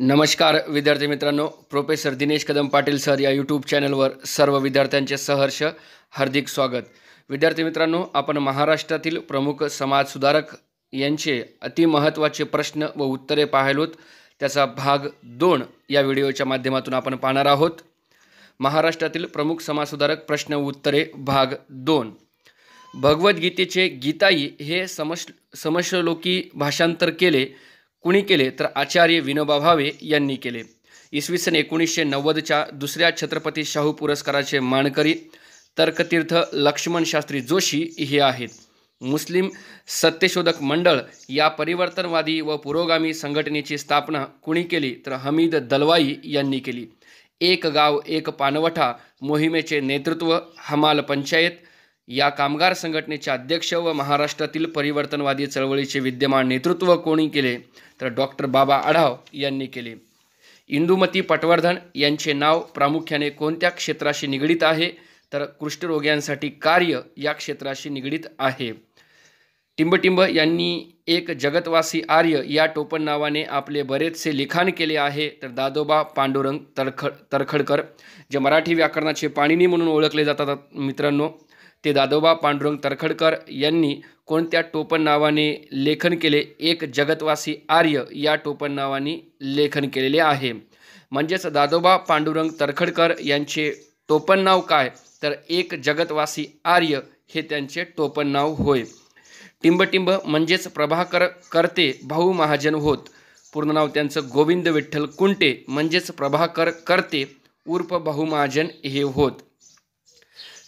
नमस्कार विद्यार्थी मित्रांनो प्रोफेसर दिनेश कदम पाटील सर या यूट्यूब चॅनलवर सर्व विद्यार्थ्यांचे सहर्ष हार्दिक स्वागत विद्यार्थी मित्रांनो आपण महाराष्ट्रातील प्रमुख समाजसुधारक यांचे अतिमहत्त्वाचे प्रश्न व उत्तरे पाहिलोत त्याचा भाग दोन या व्हिडिओच्या माध्यमातून आपण पाहणार आहोत महाराष्ट्रातील प्रमुख समाजसुधारक प्रश्न उत्तरे भाग दोन भगवद्गीतेचे गीताई हे समश समश्लोकी भाषांतर केले कुणी केले तर आचार्य विनोबा भावे यांनी केले इसवी सन एकोणीसशे नव्वदच्या दुसऱ्या छत्रपती शाहू पुरस्काराचे मानकरी तर्कतीर्थ लक्ष्मण शास्त्री जोशी हे आहेत मुस्लिम सत्यशोधक मंडळ या परिवर्तनवादी व पुरोगामी संघटनेची स्थापना कुणी केली तर हमीद दलवाई यांनी केली एक गाव एक पानवठा मोहिमेचे नेतृत्व हमाल पंचायत या कामगार संघटनेचे अध्यक्ष व महाराष्ट्रातील परिवर्तनवादी चळवळीचे विद्यमान नेतृत्व कोणी केले तर डॉक्टर बाबा आढाव यांनी केले इंदुमती पटवर्धन यांचे नाव प्रामुख्याने कोणत्या क्षेत्राशी निगडीत आहे तर कुष्ठरोग्यांसाठी कार्य या क्षेत्राशी निगडीत आहे टिंबटिंब यांनी एक जगतवासी आर्य या टोपण नावाने आपले बरेचसे लिखाण केले आहे तर दादोबा पांडुरंग तरखड तरखडकर जे मराठी व्याकरणाचे पाणिनी म्हणून ओळखले जातात मित्रांनो ते दादोबा पांडुरंग तरखडकर यांनी कोणत्या टोपण नावाने लेखन केले एक जगतवासी आर्य या टोपण नावाने लेखन केलेले आहे म्हणजेच दादोबा पांडुरंग तरखडकर यांचे टोपण नाव काय तर एक जगतवासी आर्य हे त्यांचे टोपण नाव होय टिंबटिंब म्हणजेच प्रभाकर करते भाऊ महाजन होत पूर्ण नाव त्यांचं गोविंद विठ्ठल कुंटे म्हणजेच प्रभाकर करते उर्फ भाऊ महाजन हे होत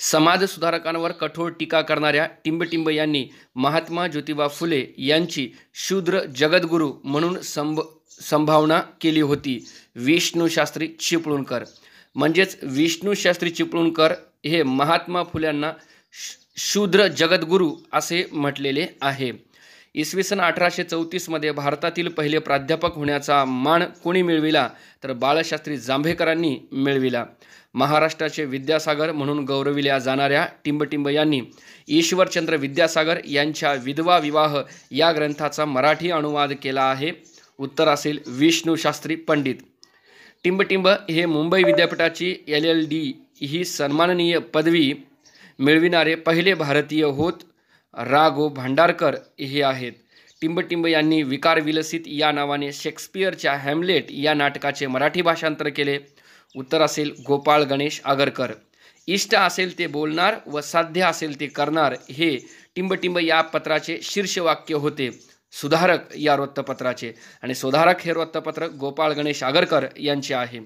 समाजसुधारकांवर कठोर टीका करणाऱ्या टिंबटिंब यांनी महात्मा ज्योतिबा फुले यांची शूद्र जगद्गुरू म्हणून संभ संभावना केली होती विष्णूशास्त्री चिपळूणकर म्हणजेच विष्णूशास्त्री चिपळूणकर हे महात्मा फुल्यांना शूद्र जगद्गुरू असे म्हटलेले आहे इसवी सन अठराशे चौतीसमध्ये भारतातील पहिले प्राध्यापक होण्याचा मान कोणी मिळविला तर बाळशास्त्री जांभेकरांनी मिळविला महाराष्ट्राचे विद्यासागर म्हणून गौरविल्या जाणाऱ्या टिंबटिंब यांनी ईश्वरचंद्र विद्यासागर यांच्या विधवा विवाह या ग्रंथाचा मराठी अनुवाद केला आहे उत्तर असेल विष्णूशास्त्री पंडित टिंबटिंब हे मुंबई विद्यापीठाची एल एल डी ही सन्माननीय पदवी मिळविणारे पहिले भारतीय होत रागो भांडारकर हे आहेत टिंबटिंब यांनी विकार विलसित या नावाने शेक्सपियरच्या हॅमलेट या नाटकाचे मराठी भाषांतर केले उत्तर असेल गोपाळ गणेश आगरकर इष्ट असेल ते बोलणार व साध्य असेल ते करणार हे टिंबटिंब या पत्राचे शीर्षवाक्य होते सुधारक या वृत्तपत्राचे आणि सुधारक हे वृत्तपत्र गोपाळ गणेश आगरकर यांचे आहे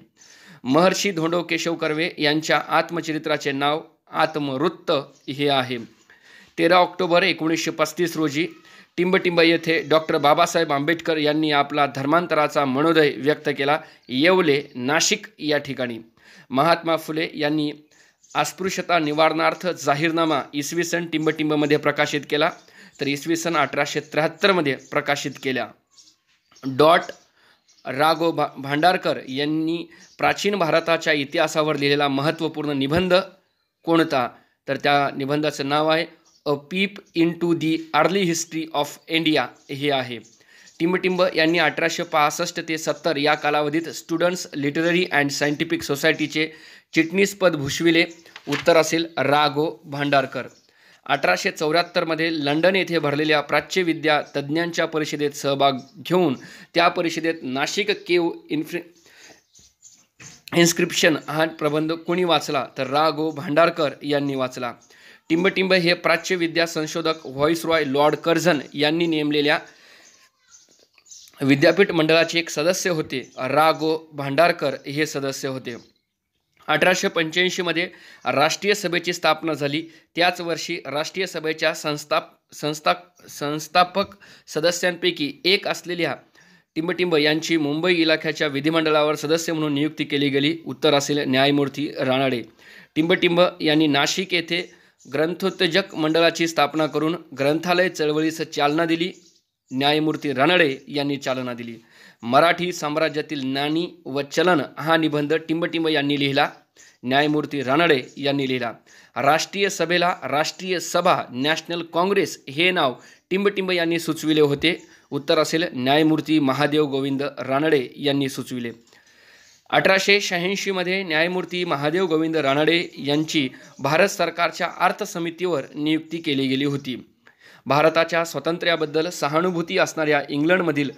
महर्षी धोंडो केशव कर्वे यांच्या आत्मचरित्राचे नाव आत्मवृत्त हे आहे तेरा ऑक्टोबर एकोणीसशे पस्तीस रोजी टिंबटिंब येथे डॉक्टर बाबासाहेब आंबेडकर यांनी आपला धर्मांतराचा मनोदय व्यक्त केला येवले नाशिक या ठिकाणी महात्मा फुले यांनी अस्पृश्यता निवारणार्थ जाहीरनामा इसवी सन टिंबटिंबमध्ये प्रकाशित केला तर इसवी सन अठराशे त्र्याहत्तरमध्ये प्रकाशित केल्या डॉट रागो भा भांडारकर यांनी प्राचीन भारताच्या इतिहासावर लिहिलेला महत्त्वपूर्ण निबंध कोणता तर त्या निबंधाचं नाव आहे a peep into the early history of India हे आहे टिंबटिंब यांनी अठराशे पासष्ट ते सत्तर या कालावधीत स्टुडंट्स लिटररी अँड सायंटिफिक सोसायटीचे चिटणीसपद भूषविले उत्तर असेल रा गो भांडारकर अठराशे चौऱ्याहत्तरमध्ये लंडन येथे भरलेल्या प्राच्यविद्या तज्ज्ञांच्या परिषदेत सहभाग घेऊन त्या परिषदेत नाशिक केव इन्फ्रि इन्स्क्रिप्शन हा प्रबंध कोणी वाचला तर रा गो भांडारकर यांनी वाचला टिंबटिंब हे प्राच्य विद्या संशोधक व्हॉइस रॉय लॉर्ड कर्झन यांनी नेमलेल्या विद्यापीठ मंडळाचे एक सदस्य होते रा गो भांडारकर हे सदस्य होते अठराशे पंच्याऐंशीमध्ये राष्ट्रीय सभेची स्थापना झाली त्याच वर्षी राष्ट्रीय सभेच्या संस्थाप संस्था संस्थापक सदस्यांपैकी एक असलेल्या टिंबटिंब यांची मुंबई इलाख्याच्या विधिमंडळावर सदस्य म्हणून नियुक्ती केली गेली उत्तर असेल न्यायमूर्ती राणाडे टिंबटिंब यांनी नाशिक येथे ग्रंथोत्तेजक मंडळाची स्थापना करून ग्रंथालय चळवळीस चालना दिली न्यायमूर्ती रानडे यांनी चालना दिली मराठी साम्राज्यातील नाणी व चलन हा निबंध टिंबटिंब यांनी लिहिला न्यायमूर्ती रानडे यांनी लिहिला राष्ट्रीय सभेला राष्ट्रीय सभा नॅशनल काँग्रेस हे नाव टिंबटिंब यांनी सुचविले होते उत्तर असेल न्यायमूर्ती महादेव गोविंद रानडे यांनी सुचविले अठराशे शहाऐंशीमध्ये न्यायमूर्ती महादेव गोविंद रानडे यांची भारत सरकारच्या अर्थ समितीवर नियुक्ती केली गेली होती भारताच्या स्वातंत्र्याबद्दल सहानुभूती असणाऱ्या इंग्लंडमधील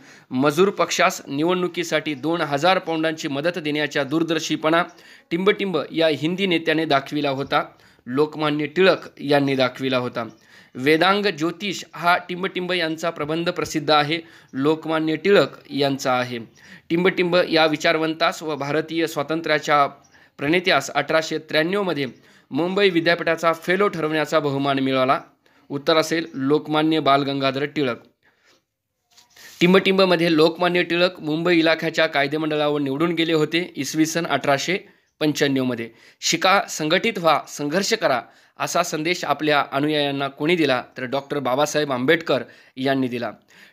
मजूर पक्षास निवडणुकीसाठी दोन हजार पौंडांची मदत देण्याच्या दूरदर्शीपणा टिंबटिंब या हिंदी नेत्याने दाखविला होता लोकमान्य टिळक यांनी दाखविला होता वेदांग ज्योतिष हा टिंबटिंब यांचा प्रबंध प्रसिद्ध आहे लोकमान्य टिळक यांचा आहे टिंबटिंब या विचारवंतास व भारतीय स्वातंत्र्याच्या प्रणेत्यास अठराशे त्र्याण्णवमध्ये मुंबई विद्यापीठाचा फेलो ठरवण्याचा बहुमान मिळाला उत्तर असेल लोकमान्य बालगंगाधर टिळक टिंबटिंबमध्ये लोकमान्य टिळक मुंबई इलाख्याच्या कायदेमंडळावर निवडून गेले होते इसवी सन अठराशे पंच्याण्णवमध्ये शिका संघटित व्हा संघर्ष करा असा संदेश आपल्या अनुयायांना कोणी दिला तर डॉक्टर बाबासाहेब आंबेडकर यांनी दिला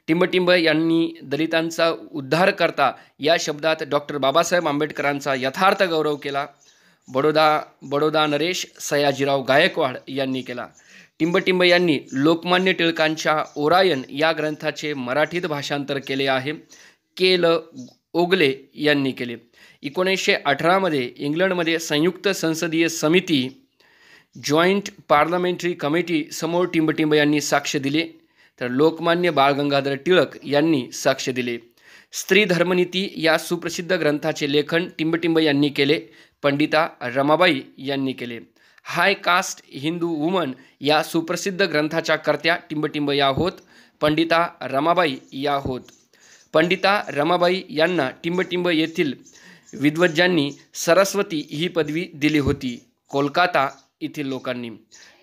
टिंबटिंब यांनी दलितांचा उद्धार करता या शब्दात डॉक्टर बाबासाहेब आंबेडकरांचा यथार्थ गौरव केला बडोदा बडोदा नरेश सयाजीराव गायकवाड यांनी केला टिंबटिंब यांनी लोकमान्य टिळकांच्या ओरायन या ग्रंथाचे मराठीत भाषांतर केले आहे केलं ओगले यांनी केले एकोणीसशे अठरामध्ये इंग्लंडमध्ये संयुक्त संसदीय समिती जॉईंट पार्लमेंटरी कमिटी समोर टिंबटिंब यांनी साक्ष दिले तर लोकमान्य बाळ गंगाधर टिळक यांनी साक्ष दिले स्त्री धर्मनीती या सुप्रसिद्ध ग्रंथाचे लेखन टिंबटिंब यांनी केले पंडिता रमाबाई यांनी केले हाय कास्ट हिंदू वुमन या सुप्रसिद्ध ग्रंथाच्या कर्त्या टिंबटिंब या होत पंडिता रमाबाई या होत पंडिता रमाबाई यांना टिंबटिंब येथील विद्वज्जांनी सरस्वती ही पदवी दिली होती कोलकाता येथील लोकांनी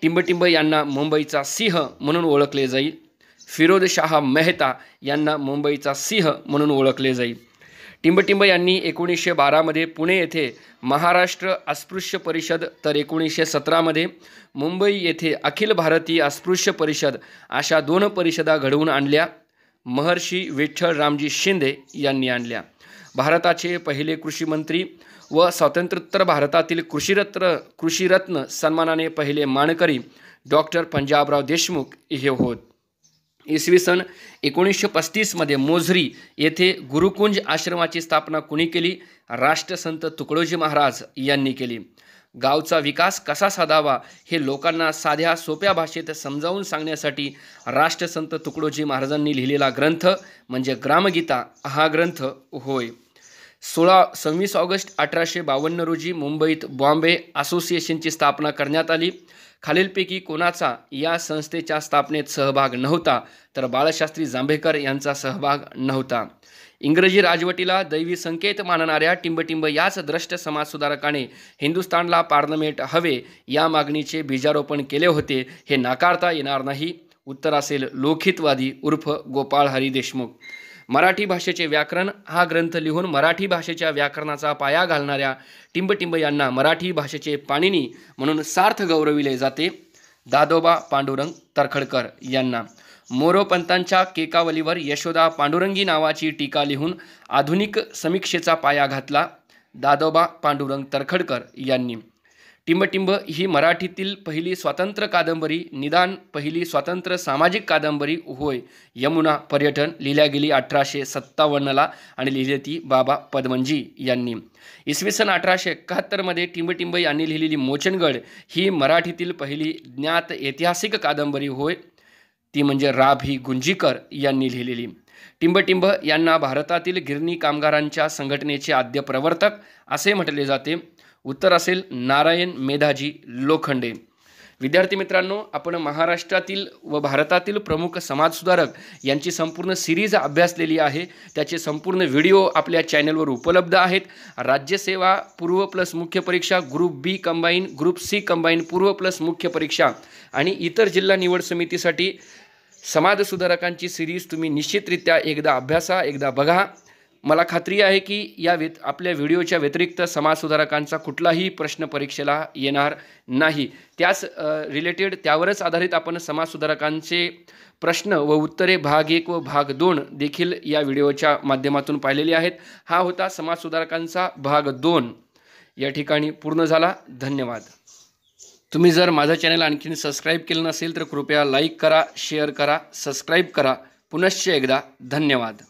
टिंबटिंब यांना मुंबईचा सिंह म्हणून ओळखले जाईल शाह मेहता यांना मुंबईचा सिंह म्हणून ओळखले जाईल टिंबटिंब यांनी एकोणीसशे बारामध्ये पुणे येथे महाराष्ट्र अस्पृश्य परिषद तर एकोणीसशे सतरामध्ये मुंबई येथे अखिल भारतीय अस्पृश्य परिषद अशा दोन परिषदा घडवून आणल्या महर्षी विठ्ठल रामजी शिंदे यांनी आणल्या भारताचे पहिले कृषीमंत्री व स्वातंत्र्योत्तर भारतातील कृषीरत्न कृषीरत्न सन्मानाने पहिले मानकरी डॉक्टर पंजाबराव देशमुख हे होत इसवी सन एकोणीसशे पस्तीसमध्ये मोझरी येथे गुरुकुंज आश्रमाची स्थापना कुणी केली राष्ट्रसंत तुकडोजी महाराज यांनी केली गावचा विकास कसा साधावा हे लोकांना साध्या सोप्या भाषेत समजावून सांगण्यासाठी राष्ट्रसंत तुकडोजी महाराजांनी लिहिलेला ग्रंथ म्हणजे ग्रामगीता हा ग्रंथ होय सोळा सव्वीस ऑगस्ट अठराशे बावन्न रोजी मुंबईत बॉम्बे असोसिएशनची स्थापना करण्यात आली खालीलपैकी कोणाचा या संस्थेच्या स्थापनेत सहभाग नव्हता तर बाळशास्त्री जांभेकर यांचा सहभाग नव्हता इंग्रजी राजवटीला दैवी संकेत मानणाऱ्या टिंबटिंब याच द्रष्ट समाजसुधारकाने हिंदुस्थानला पार्लमेंट हवे या मागणीचे बीजारोपण केले होते हे नाकारता येणार नाही उत्तर असेल लोखितवादी उर्फ गोपाळ हरी देशमुख मराठी भाषेचे व्याकरण हा ग्रंथ लिहून मराठी भाषेच्या व्याकरणाचा पाया घालणाऱ्या टिंबटिंब यांना मराठी भाषेचे पाणिनी म्हणून सार्थ गौरविले जाते दादोबा पांडुरंग तरखडकर यांना मोरोपंतांच्या केकावलीवर यशोदा पांडुरंगी नावाची टीका लिहून आधुनिक समीक्षेचा पाया घातला दादोबा पांडुरंग तरखडकर यांनी टिंबटिंब ही मराठीतील पहिली स्वातंत्र्य कादंबरी निदान पहिली स्वातंत्र्य सामाजिक कादंबरी होय यमुना पर्यटन लिहिल्या गेली अठराशे सत्तावन्नला आणि लिहिली ती बाबा पद्मनजी यांनी इसवी सन अठराशे एकाहत्तरमध्ये टिंबटिंब यांनी लिहिलेली मोचनगड ही मराठीतील पहिली ज्ञात ऐतिहासिक कादंबरी होय ती म्हणजे राभ ही गुंजीकर यांनी लिहिलेली टिंबटिंब यांना भारतातील गिरणी कामगारांच्या संघटनेचे आद्य प्रवर्तक असे म्हटले जाते उत्तर असेल नारायण मेधाजी लोखंडे विद्यार्थी मित्रांनो आपण महाराष्ट्रातील व भारतातील प्रमुख समाजसुधारक यांची संपूर्ण सिरीज अभ्यासलेली आहे त्याचे संपूर्ण व्हिडिओ आपल्या चॅनलवर उपलब्ध आहेत राज्यसेवा पूर्व प्लस मुख्य परीक्षा group B combine group C combine पूर्व प्लस मुख्य परीक्षा आणि इतर जिल्हा निवड समितीसाठी समाजसुधारकांची सिरीज तुम्ही निश्चितरित्या एकदा अभ्यासा एकदा बघा मला खात्री आहे की या व्यत आपल्या व्हिडिओच्या व्यतिरिक्त समाजसुधारकांचा कुठलाही प्रश्न परीक्षेला येणार नाही त्याच रिलेटेड त्यावरच आधारित आपण समाजसुधारकांचे प्रश्न व उत्तरे भाग एक व भाग दोन देखील या व्हिडिओच्या माध्यमातून पाहिलेले आहेत हा होता समाजसुधारकांचा भाग दोन या ठिकाणी पूर्ण झाला धन्यवाद तुम्ही जर माझं चॅनल आणखीन सबस्क्राईब केलं नसेल तर कृपया लाईक करा शेअर करा सबस्क्राईब करा पुनश्च एकदा धन्यवाद